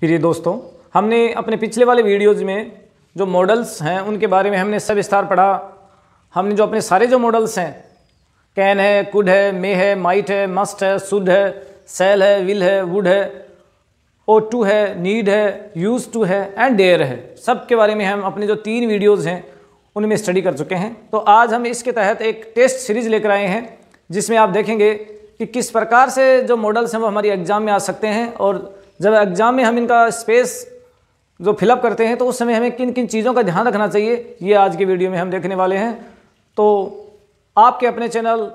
प्रिय दोस्तों हमने अपने पिछले वाले वीडियोज़ में जो मॉडल्स हैं उनके बारे में हमने सब विस्तार पढ़ा हमने जो अपने सारे जो मॉडल्स हैं कैन है कुड है मे है माइट है मस्ट है सुड है सेल है विल है वुड है ओ टू है नीड है यूज़ टू है एंड डेयर है सब के बारे में हम अपने जो तीन वीडियोज़ हैं उनमें स्टडी कर चुके हैं तो आज हम इसके तहत एक टेस्ट सीरीज़ लेकर आए हैं जिसमें आप देखेंगे कि किस प्रकार से जो मॉडल्स हैं वो हमारी एग्ज़ाम में आ सकते हैं और जब एग्ज़ाम में हम इनका स्पेस जो फिलअप करते हैं तो उस समय हमें किन किन चीज़ों का ध्यान रखना चाहिए ये आज के वीडियो में हम देखने वाले हैं तो आपके अपने चैनल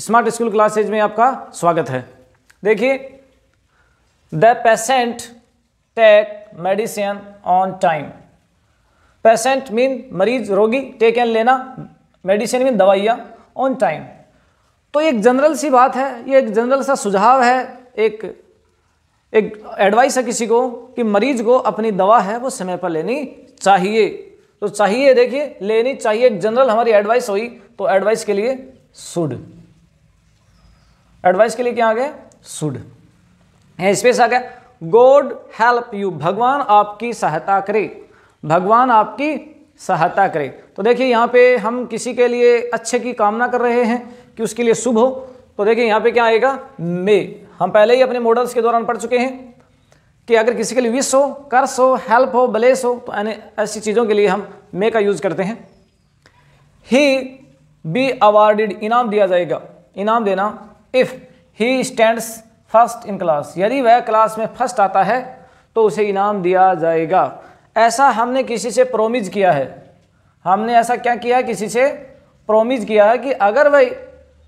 स्मार्ट स्कूल क्लासेज में आपका स्वागत है देखिए the patient take medicine on time patient mean मरीज रोगी टेक एन लेना मेडिसिन मीन दवाइयाँ ऑन टाइम तो एक जनरल सी बात है ये एक जनरल सा सुझाव है एक एक एडवाइस है किसी को कि मरीज को अपनी दवा है वो समय पर लेनी चाहिए तो चाहिए देखिए लेनी चाहिए एक जनरल हमारी एडवाइस हुई तो एडवाइस के लिए सुड एडवाइस के लिए क्या आ गया सुड स्पेस आ गया गॉड हेल्प यू भगवान आपकी सहायता करे भगवान आपकी सहायता करे तो देखिए यहाँ पे हम किसी के लिए अच्छे की कामना कर रहे हैं कि उसके लिए शुभ हो तो देखिए यहाँ पे क्या आएगा मे हम पहले ही अपने मॉडल्स के दौरान पढ़ चुके हैं कि अगर किसी के लिए विश हो कर्स हो हेल्प हो ब्लेस हो तो ऐसी चीज़ों के लिए हम मे का यूज़ करते हैं ही बी अवार्डेड इनाम दिया जाएगा इनाम देना if he stands first in class यदि वह क्लास में फर्स्ट आता है तो उसे इनाम दिया जाएगा ऐसा हमने किसी से प्रोमिज किया है हमने ऐसा क्या किया किसी से प्रोमिज किया है कि अगर वह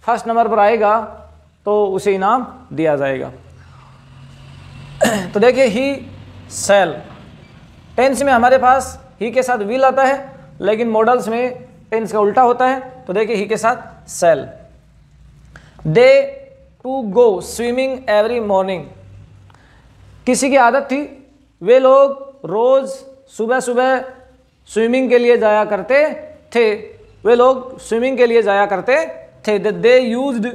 फर्स्ट नंबर पर आएगा तो उसे इनाम दिया जाएगा तो देखिए ही सेल टेंस में हमारे पास ही के साथ विल आता है लेकिन मॉडल्स में टेंस का उल्टा होता है तो देखिए ही के साथ सेल they to go swimming every morning किसी की आदत थी वे लोग रोज़ सुबह सुबह स्विमिंग के लिए जाया करते थे वे लोग स्विमिंग के लिए जाया करते थे they used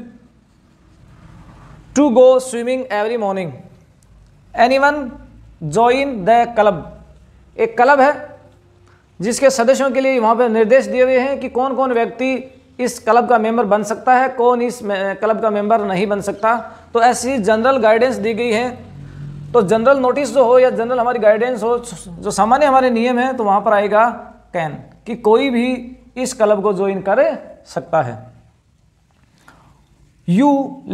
to go swimming every morning any one join the club एक क्लब है जिसके सदस्यों के लिए वहाँ पर निर्देश दिए हुए हैं कि कौन कौन व्यक्ति इस क्लब का मेंबर बन सकता है कौन इस क्लब का मेंबर नहीं बन सकता तो ऐसी जनरल गाइडेंस दी गई है तो जनरल नोटिस जो हो या जनरल हमारी गाइडेंस हो जो सामान्य हमारे नियम हैं तो वहाँ पर आएगा कैन कि कोई भी इस क्लब को ज्वाइन कर सकता है you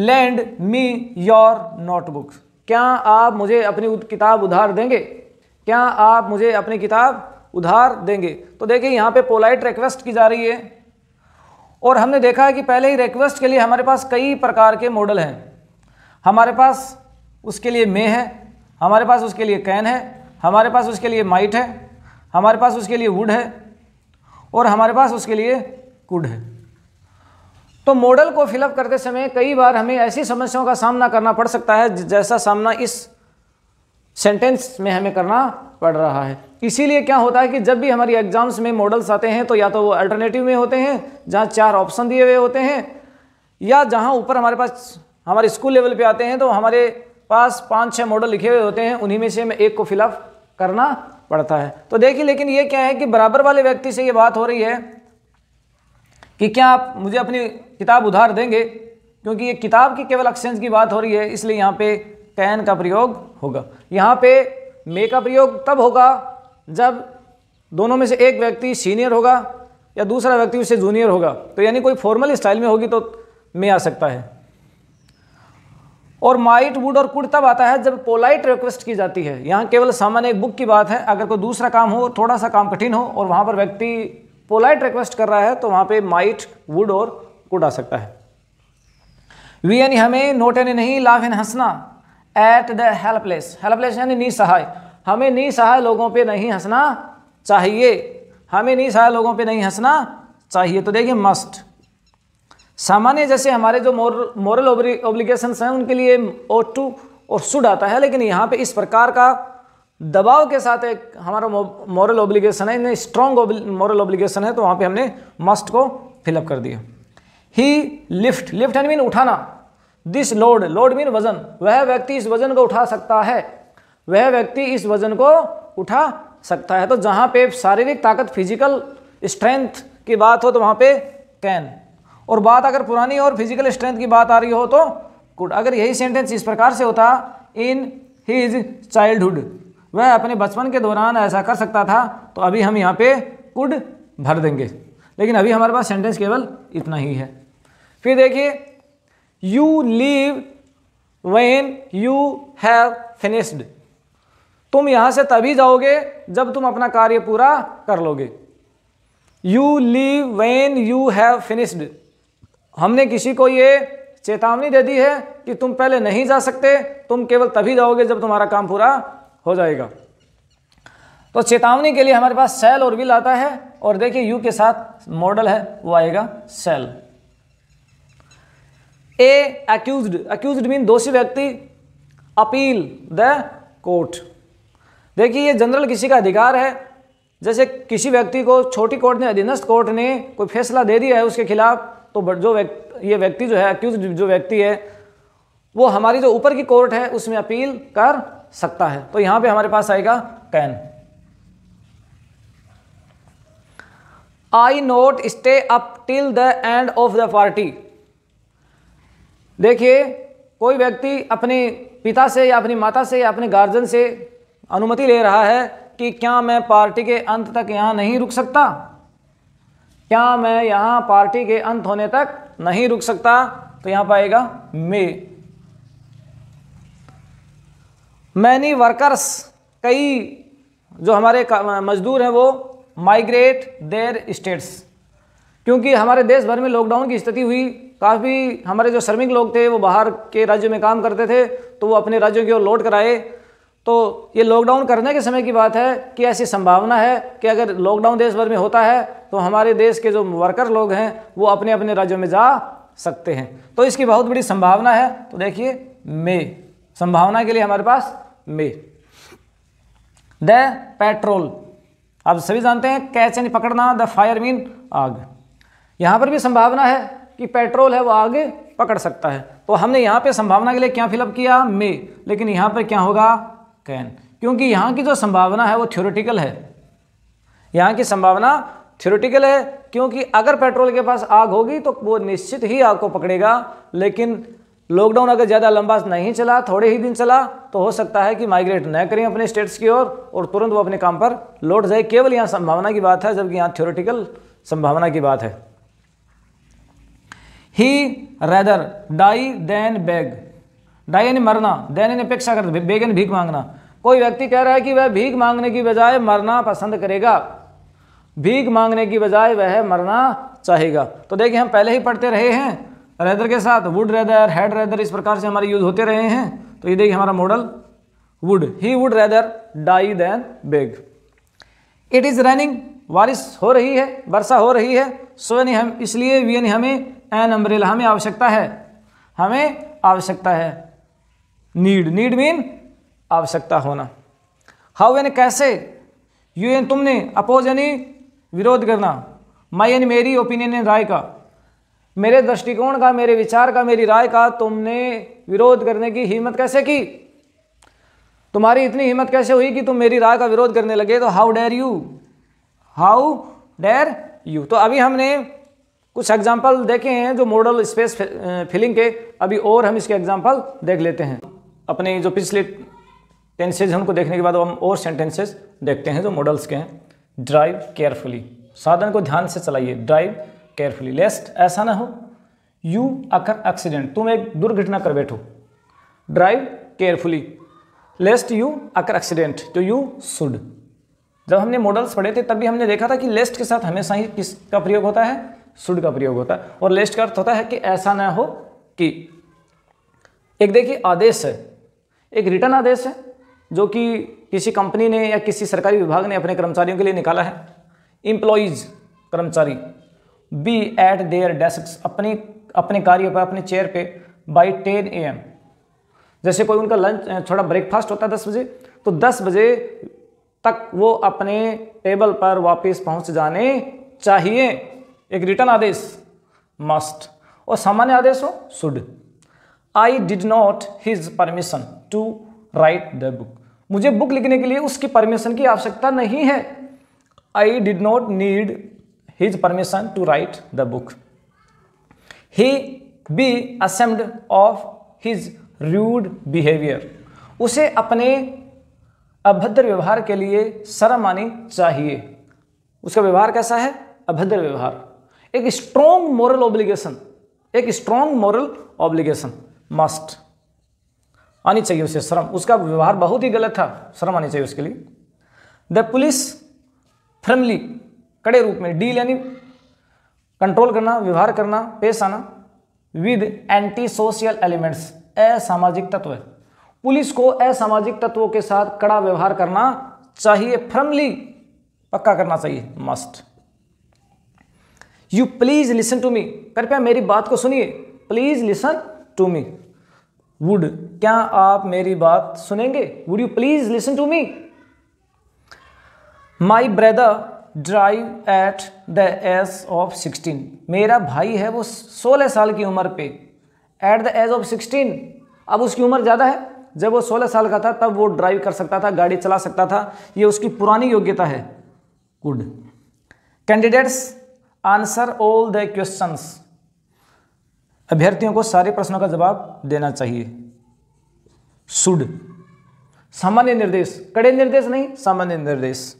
lend me your notebooks क्या आप मुझे अपनी किताब उधार देंगे क्या आप मुझे अपनी किताब उधार देंगे तो देखिए यहाँ पे पोलाइट रिक्वेस्ट की जा रही है और हमने देखा है कि पहले ही रिक्वेस्ट के लिए हमारे पास कई प्रकार के मॉडल हैं हमारे पास उसके लिए मे है हमारे पास उसके लिए कैन है हमारे पास उसके लिए माइट है हमारे पास उसके लिए वुड है और हमारे पास उसके लिए कुड है तो मॉडल को फिलअप करते समय कई बार हमें ऐसी समस्याओं का सामना करना पड़ सकता है जैसा सामना इस सेंटेंस में हमें करना पड़ रहा है इसीलिए क्या होता है कि जब भी हमारी एग्ज़ाम्स में मॉडल्स आते हैं तो या तो वो अल्टरनेटिव में होते हैं जहाँ चार ऑप्शन दिए हुए होते हैं या जहाँ ऊपर हमारे पास हमारे स्कूल लेवल पे आते हैं तो हमारे पास पाँच छः मॉडल लिखे हुए होते हैं उन्हीं में से हमें एक को फिलअप करना पड़ता है तो देखिए लेकिन ये क्या है कि बराबर वाले व्यक्ति से ये बात हो रही है कि क्या आप मुझे अपनी किताब उधार देंगे क्योंकि ये किताब की केवल एक्सचेंज की बात हो रही है इसलिए यहाँ पे कैन का प्रयोग होगा यहाँ पे मे का प्रयोग तब होगा जब दोनों में से एक व्यक्ति सीनियर होगा या दूसरा व्यक्ति उससे जूनियर होगा तो यानी कोई फॉर्मल स्टाइल में होगी तो मे आ सकता है और माइट वुड और कुड तब आता है जब पोलाइट रिक्वेस्ट की जाती है यहाँ केवल सामान्य एक बुक की बात है अगर कोई दूसरा काम हो थोड़ा सा काम कठिन हो और वहाँ पर व्यक्ति पोलाइट रिक्वेस्ट कर रहा है तो वहां पे माइट वुड और कुड आ सकता है वी यानी हमें नोट यानी नहीं लाव इन हंसना एट द हेल्पलेस हेल्पलेस यानी नी सहाय हमें नी सहाय लोगों पे नहीं हंसना चाहिए हमें नी सहाय लोगों पे नहीं हंसना चाहिए तो देखिए मस्ट सामान्य जैसे हमारे जो मॉरल ओब्लिगेशन हैं उनके लिए ओ टू और सुड आता है लेकिन यहाँ पे इस प्रकार का दबाव के साथ एक हमारा मॉरल ऑब्लिगेशन है इन्हें स्ट्रॉन्ग मॉरल ऑब्लिगेशन है तो वहाँ पे हमने मस्ट को फिलअप कर दिया he lift lift and mean उठाना दिस लोड लोड मीन वजन वह व्यक्ति इस वजन को उठा सकता है वह व्यक्ति इस वजन को उठा सकता है तो जहाँ पे शारीरिक ताकत फिजिकल स्ट्रेंथ की बात हो तो वहाँ पे कैन और बात अगर पुरानी और फिजिकल स्ट्रेंथ की बात आ रही हो तो गुड अगर यही सेंटेंस इस प्रकार से होता इन हीज चाइल्डहुड वह अपने बचपन के दौरान ऐसा कर सकता था तो अभी हम यहाँ पे कुड भर देंगे लेकिन अभी हमारे पास सेंटेंस केवल इतना ही है फिर देखिए you leave when you have finished तुम यहाँ से तभी जाओगे जब तुम अपना कार्य पूरा कर लोगे you leave when you have finished हमने किसी को ये चेतावनी दे दी है कि तुम पहले नहीं जा सकते तुम केवल तभी जाओगे जब तुम्हारा काम पूरा हो जाएगा तो चेतावनी के लिए हमारे पास सेल और विल आता है और देखिए यू के साथ मॉडल है वो आएगा सेल ए एक्यूज एक्यूज मीन दोषी व्यक्ति अपील द कोर्ट देखिए ये जनरल किसी का अधिकार है जैसे किसी व्यक्ति को छोटी कोर्ट ने अधीनस्थ कोर्ट ने कोई फैसला दे दिया है उसके खिलाफ तो जो व्यक्ति ये व्यक्ति जो है अक्यूज जो व्यक्ति है वो हमारी जो ऊपर की कोर्ट है उसमें अपील कर सकता है तो यहां पे हमारे पास आएगा can I not stay up till the end of the party देखिए कोई व्यक्ति अपने पिता से या अपनी माता से या अपने गार्जियन से अनुमति ले रहा है कि क्या मैं पार्टी के अंत तक यहां नहीं रुक सकता क्या मैं यहां पार्टी के अंत होने तक नहीं रुक सकता तो यहां पर आएगा मे मैनी वर्कर्स कई जो हमारे मजदूर हैं वो माइग्रेट देयर स्टेट्स क्योंकि हमारे देश भर में लॉकडाउन की स्थिति हुई काफ़ी हमारे जो श्रमिक लोग थे वो बाहर के राज्यों में काम करते थे तो वो अपने राज्यों की ओर लौट कर आए तो ये लॉकडाउन करने के समय की बात है कि ऐसी संभावना है कि अगर लॉकडाउन देश भर में होता है तो हमारे देश के जो वर्कर लोग हैं वो अपने अपने राज्यों में जा सकते हैं तो इसकी बहुत बड़ी संभावना है तो देखिए मे संभावना के लिए हमारे पास में द पेट्रोल आप सभी जानते हैं कैच यानी पकड़ना द फायर मीन आग यहां पर भी संभावना है कि पेट्रोल है वो आग पकड़ सकता है तो हमने यहां पे संभावना के लिए क्या फिलअप किया मे लेकिन यहां पर क्या होगा कैन क्योंकि यहां की जो संभावना है वो थ्योरेटिकल है यहां की संभावना थ्योरेटिकल है क्योंकि अगर पेट्रोल के पास आग होगी तो वो निश्चित ही आग को पकड़ेगा लेकिन लॉकडाउन अगर ज़्यादा लंबा नहीं चला थोड़े ही दिन चला तो हो सकता है कि माइग्रेट न करें अपने स्टेट्स की ओर और, तुरंत वो अपने काम पर लौट जाए केवल यहाँ संभावना की बात है जबकि यहाँ थ्योरेटिकल संभावना की बात है he rather die than beg die यानी मरना देन यानी अपेक्षा कर बेग यानी भीख मांगना कोई व्यक्ति कह रहा है कि वह भीख मांगने की बजाय मरना पसंद करेगा भीख मांगने की बजाय वह मरना चाहेगा तो देखिए हम पहले ही पढ़ते रहे हैं रेदर के साथ वुड रेदर हेड रेदर इस प्रकार से हमारे यूज होते रहे हैं तो ये देखिए हमारा model would he would rather die than beg it is running बारिश हो रही है वर्षा हो रही है सो यानी हम इसलिए वी यानी हमें एन अम्ब्रेला हमें आवश्यकता है हमें आवश्यकता है नीड नीड मीन आवश्यकता होना हाउ यानी कैसे यू एन तुमने अपोज यानी विरोध करना माई यानी मेरी ओपिनियन राय का मेरे दृष्टिकोण का मेरे विचार का मेरी राय का तुमने विरोध करने की हिम्मत कैसे की तुम्हारी इतनी हिम्मत कैसे हुई कि तुम मेरी राय का विरोध करने लगे तो how dare you how dare you तो अभी हमने कुछ एग्जाम्पल देखे हैं जो मॉडल स्पेस फिलिंग के अभी और हम इसके एग्जाम्पल देख लेते हैं अपने जो पिछले टेंसेज हैं उनको देखने के बाद हम और सेंटेंसेज देखते हैं जो मॉडल्स के हैं ड्राइव केयरफुली साधन को ध्यान से चलाइए ड्राइव केयरफुली लेस्ट ऐसा ना हो यू अकर एक्सीडेंट तुम एक दुर्घटना कर बैठो drive carefully lest you occur accident तो यू सुड जब हमने मॉडल्स पढ़े थे तब भी हमने देखा था कि लेस्ट के साथ हमेशा ही किसका प्रयोग होता है सुड का प्रयोग होता है और लेस्ट का अर्थ होता है कि ऐसा ना हो कि एक देखिए आदेश है एक रिटर्न आदेश है जो कि किसी कंपनी ने या किसी सरकारी विभाग ने अपने कर्मचारियों के लिए निकाला है इम्प्लॉयज़ कर्मचारी बी एट देयर डेस्क अपनी अपने कार्य पर अपने चेयर पे बाई टेन ए एम जैसे कोई उनका लंच थोड़ा ब्रेकफास्ट होता है दस बजे तो दस बजे तक वो अपने टेबल पर वापस पहुंच जाने चाहिए एक रिटर्न आदेश मस्ट और सामान्य आदेश हो should I did not his permission to write the book मुझे बुक लिखने के लिए उसकी परमिशन की आवश्यकता नहीं है I did not need his permission to write the book he be ashamed of his rude behaviour उसे अपने अभद्र व्यवहार के लिए शर्म आनी चाहिए उसका व्यवहार कैसा है अभद्र व्यवहार एक स्ट्रॉन्ग मॉरल ऑब्लिगेशन एक स्ट्रॉन्ग मॉरल ऑब्लिगेशन मस्ट आनी चाहिए उसे शर्म उसका व्यवहार बहुत ही गलत था शर्म आनी चाहिए उसके लिए द पुलिस फ्रेंडली कड़े रूप में डील यानी कंट्रोल करना व्यवहार करना पेश आना विद एंटी सोशल एलिमेंट्स असामाजिक तत्व पुलिस को असामाजिक तत्वों के साथ कड़ा व्यवहार करना चाहिए फ्रमली पक्का करना चाहिए must you please listen to me कृपया मेरी बात को सुनिए please listen to me would क्या आप मेरी बात सुनेंगे would you please listen to me my brother drive at the age of sixteen मेरा भाई है वो सोलह साल की उम्र पे at the age of sixteen अब उसकी उम्र ज़्यादा है जब वो सोलह साल का था तब वो ड्राइव कर सकता था गाड़ी चला सकता था ये उसकी पुरानी योग्यता है good candidates answer all the questions अभ्यर्थियों को सारे प्रश्नों का जवाब देना चाहिए शुड सामान्य निर्देश कड़े निर्देश नहीं सामान्य निर्देश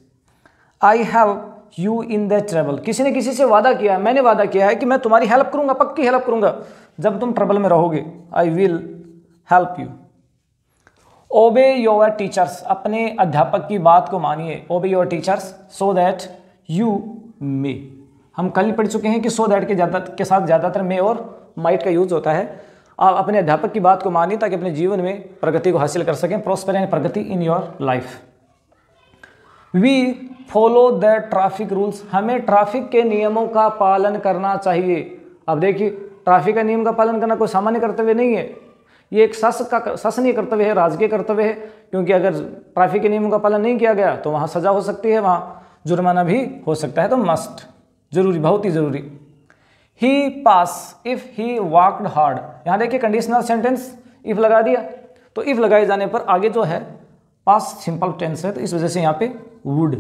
I have you in the trouble किसी ने किसी से वादा किया है मैंने वादा किया है कि मैं तुम्हारी हेल्प करूंगा पक्की हेल्प करूंगा जब तुम ट्रबल में रहोगे I will help you obey your teachers अपने अध्यापक की बात को मानिए obey your teachers so that you may हम कल पढ़ चुके हैं कि सो so दैट के ज़्यादा के साथ ज़्यादातर मे और माइट का यूज होता है आप अपने अध्यापक की बात को मानिए ताकि अपने जीवन में प्रगति को हासिल कर सकें प्रोस्पर एंड प्रगति in your life we follow the traffic rules हमें ट्रैफिक के नियमों का पालन करना चाहिए अब देखिए ट्रैफिक के नियम का पालन करना कोई सामान्य कर्तव्य नहीं है ये एक सस का शासनीय कर्तव्य है राजकीय कर्तव्य है क्योंकि अगर ट्रैफिक के नियमों का पालन नहीं किया गया तो वहाँ सजा हो सकती है वहाँ जुर्माना भी हो सकता है तो मस्ट जरूरी बहुत ही ज़रूरी he pass if he worked hard यहाँ देखिए कंडीशनल सेंटेंस इफ़ लगा दिया तो इफ़ लगाए जाने पर आगे जो है पास सिंपल टेंस है तो इस वजह से यहाँ पे वुड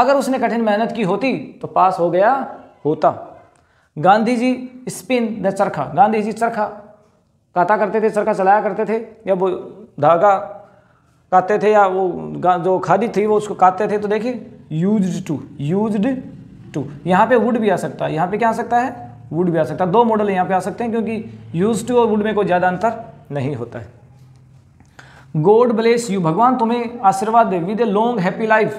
अगर उसने कठिन मेहनत की होती तो पास हो गया होता गांधी जी स्पिन द चरखा गांधी जी चरखा काता करते थे चरखा चलाया करते थे या वो धागा काते थे या वो जो खादी थी वो उसको काते थे तो देखिए यूज टू यूज टू यहाँ पे वुड भी आ सकता है यहाँ पे क्या आ सकता है वुड भी आ सकता है दो मॉडल यहाँ पे आ सकते हैं क्योंकि यूज टू और वुड में कोई ज़्यादा अंतर नहीं होता है गॉड ब्लेस यू भगवान तुम्हें आशीर्वाद दे with a long happy life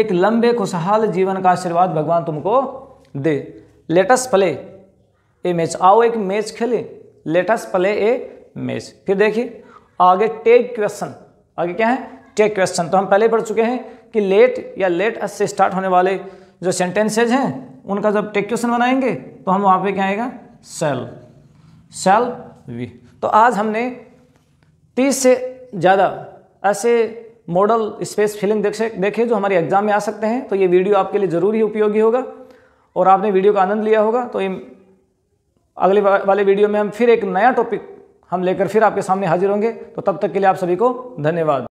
एक लंबे खुशहाल जीवन का आशीर्वाद भगवान तुमको दे लेटस प्ले ए मैच आओ एक मैच खेले लेटस प्ले ए मैच फिर देखिए आगे टेक क्वेश्चन आगे क्या है टेक क्वेश्चन तो हम पहले पढ़ चुके हैं कि लेट या लेट अस से स्टार्ट होने वाले जो सेंटेंसेज हैं उनका जब टेक क्वेश्चन बनाएंगे तो हम वहाँ पे क्या आएगा सेल सेल वी तो आज हमने तीस से ज़्यादा ऐसे मॉडल स्पेस फिलिंग देखे देखे जो हमारे एग्जाम में आ सकते हैं तो ये वीडियो आपके लिए ज़रूर ही उपयोगी होगा और आपने वीडियो का आनंद लिया होगा तो अगले वाले वीडियो में हम फिर एक नया टॉपिक हम लेकर फिर आपके सामने हाजिर होंगे तो तब तक के लिए आप सभी को धन्यवाद